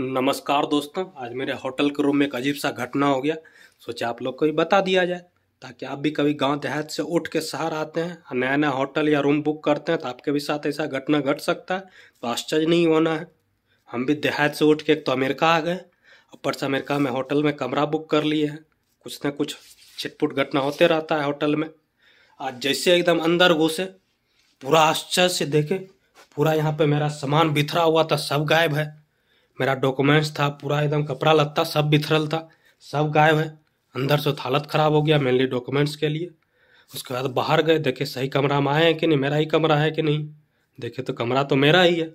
नमस्कार दोस्तों आज मेरे होटल के रूम में एक अजीब सा घटना हो गया सोचा आप लोग को भी बता दिया जाए ताकि आप भी कभी गांव देहात से उठ के शहर आते हैं नया नया होटल या रूम बुक करते हैं तो आपके भी साथ ऐसा घटना घट सकता है तो आश्चर्य नहीं होना है हम भी देहात से उठ के एक तो अमेरिका आ गए ऊपर से अमेरिका में होटल में कमरा बुक कर लिए हैं कुछ ना कुछ छिटपुट घटना होते रहता है होटल में आज जैसे एकदम अंदर घुसे पूरा आश्चर्य से देखे पूरा यहाँ पे मेरा सामान बिथरा हुआ था सब गायब है मेरा डॉक्यूमेंट्स था पूरा एकदम कपड़ा लत्ता सब बिथरल था सब गायब है अंदर से हालत ख़राब हो गया मेनली डॉक्यूमेंट्स के लिए उसके बाद बाहर गए देखे सही कमरा में आए हैं कि नहीं मेरा ही कमरा है कि नहीं देखे तो कमरा तो मेरा ही है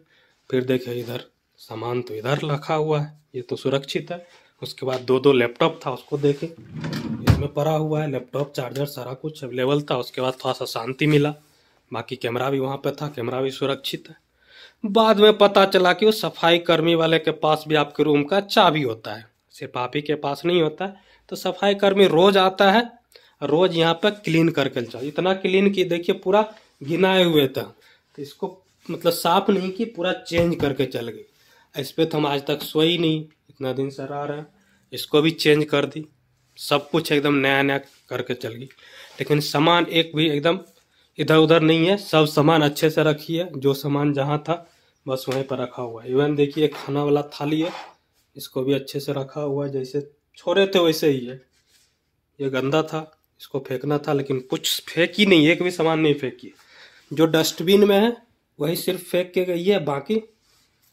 फिर देखे इधर सामान तो इधर रखा हुआ है ये तो सुरक्षित है उसके बाद दो दो लैपटॉप था उसको देखे इसमें पड़ा हुआ है लैपटॉप चार्जर सारा कुछ अवेलेबल था उसके बाद थोड़ा सा शांति मिला बाकी कैमरा भी वहाँ पर था कैमरा भी सुरक्षित है बाद में पता चला कि वो सफाई कर्मी वाले के पास भी आपके रूम का चाबी होता है सिर्फ आप ही के पास नहीं होता है तो सफाई कर्मी रोज आता है रोज यहाँ पर क्लीन करके चल इतना क्लीन कि देखिए पूरा घिनाए हुए था तो इसको मतलब साफ नहीं कि पूरा चेंज करके चल गई इस पर तो हम आज तक सोई नहीं इतना दिन सर आ रहे हैं इसको भी चेंज कर दी सब कुछ एकदम नया नया करके चल गई लेकिन सामान एक भी एकदम इधर उधर नहीं है सब सामान अच्छे से रखिए जो सामान जहाँ था बस वहीं पर रखा हुआ है इवन देखिए खाना वाला थाली है इसको भी अच्छे से रखा हुआ है जैसे छोड़े थे वैसे ही है ये गंदा था इसको फेंकना था लेकिन कुछ फेंक ही नहीं एक भी सामान नहीं फेंकी जो डस्टबिन में है वही सिर्फ फेंक के गई है बाकी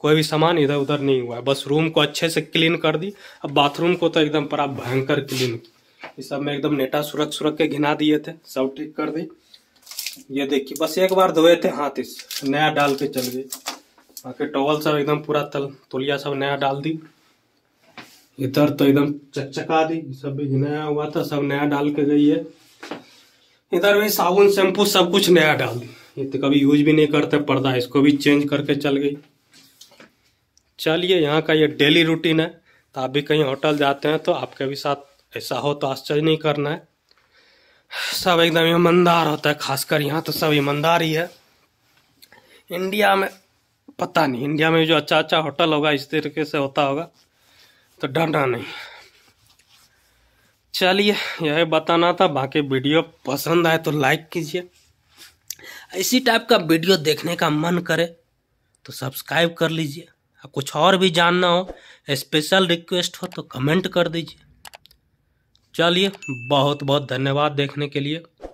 कोई भी सामान इधर उधर नहीं हुआ है बस रूम को अच्छे से क्लीन कर दी अब बाथरूम को तो एकदम पर आप भयंकर क्लीन की इस सब में एकदम नेटा सुरख सुरख के घिना दिए थे सब ठीक कर दी ये देखिए बस एक बार धोए थे हाथ इस नया डाल के चल गए बाकी टॉवल सब एकदम पूरा तल तोलिया सब नया डाल दी इधर तो एकदम चकचका दी सब भी नया हुआ था सब नया डाल के गई है इधर भी साबुन शैम्पू सब कुछ नया डाल दी ये तो कभी यूज भी नहीं करते पर्दा इसको भी चेंज करके चल गई चलिए यहाँ का ये डेली रूटीन है तो आप भी कहीं होटल जाते हैं तो आपके भी साथ ऐसा हो तो आश्चर्य नहीं करना है सब एकदम ईमानदार होता है खासकर यहाँ तो सब ईमानदार ही है इंडिया में पता नहीं इंडिया में जो अच्छा अच्छा होटल होगा इस तरीके से होता होगा तो डरना नहीं चलिए यह बताना था बाकी वीडियो पसंद आए तो लाइक कीजिए इसी टाइप का वीडियो देखने का मन करे तो सब्सक्राइब कर लीजिए कुछ और भी जानना हो स्पेशल रिक्वेस्ट हो तो कमेंट कर दीजिए चलिए बहुत बहुत धन्यवाद देखने के लिए